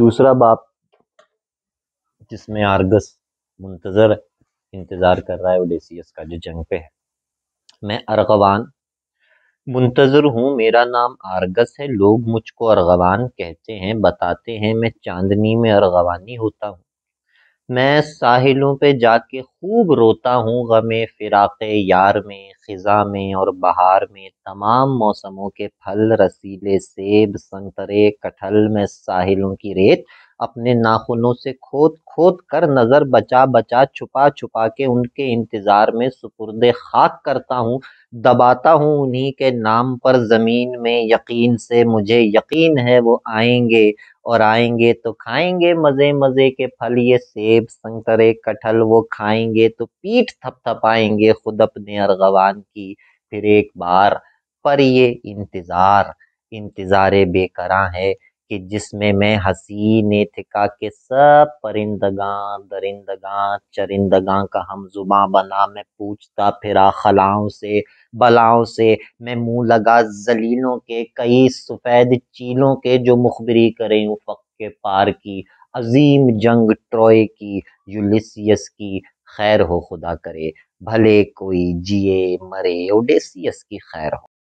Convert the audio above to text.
दूसरा बाप जिसमें आर्गस मुंतजर इंतज़ार कर रहा है ओडेसियस का जो जंग पे है मैं अरगवान मुंतज़र हूँ मेरा नाम आर्गस है लोग मुझको अरगवान कहते हैं बताते हैं मैं चांदनी में अरगवानी होता हूँ मैं साहिलों पे जाके खूब रोता हूँ गमे फिराक यार में ख़िज़ा में और बहार में तमाम मौसमों के फल रसीले सेब संतरे कटहल में साहिलों की रेत अपने नाखूनों से खोद खोद कर नज़र बचा बचा छुपा छुपा के उनके इंतज़ार में सुपुर्द खाक करता हूँ दबाता हूँ उन्हीं के नाम पर ज़मीन में यकीन से मुझे यकीन है वो आएंगे और आएंगे तो खाएंगे मजे मजे के फल ये सेब संतरे कटहल वो खाएंगे तो पीठ थपथपाएंगे खुद अपने अरगवान की फिर एक बार पर ये इंतजार इंतजार बेकरा है कि जिसमें मैं हसीन थिका के सब परिंदगा दरिंदगा चरिंदगा का हम जुबा बना मैं पूछता फिरा खलाओं से बलाओं से मैं मुंह लगा जलीलों के कई सफ़ेद चीलों के जो मुखबरी करे उफक के पार की अजीम जंग ट्रॉय की यूलिसियस की खैर हो खुदा करे भले कोई जिए मरे ओडेसियस की खैर हो